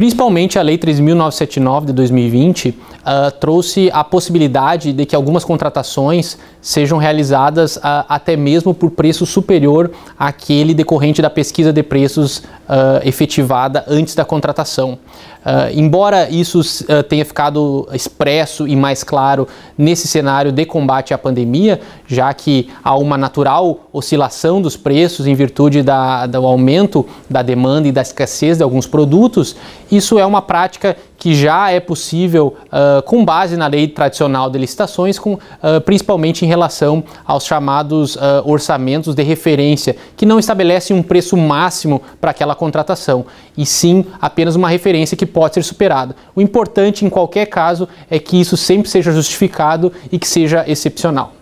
Principalmente a Lei 3.979 de 2020 uh, ah, trouxe a possibilidade de que algumas contratações sejam realizadas uh, até mesmo por preço superior àquele decorrente da pesquisa de preços uh, efetivada antes da contratação. embora isso tenha ficado expresso e mais claro nesse cenário de combate à pandemia, já que há uma natural oscilação dos preços em virtude da, do aumento da demanda e da escassez de alguns produtos, isso é uma prática que já é possível uh, com base na lei tradicional de licitações, com, uh, principalmente em relação aos chamados uh, orçamentos de referência, que não estabelecem um preço máximo para aquela contratação, e sim apenas uma referência que pode ser superada. O importante, em qualquer caso, é que isso sempre seja justificado e que seja excepcional.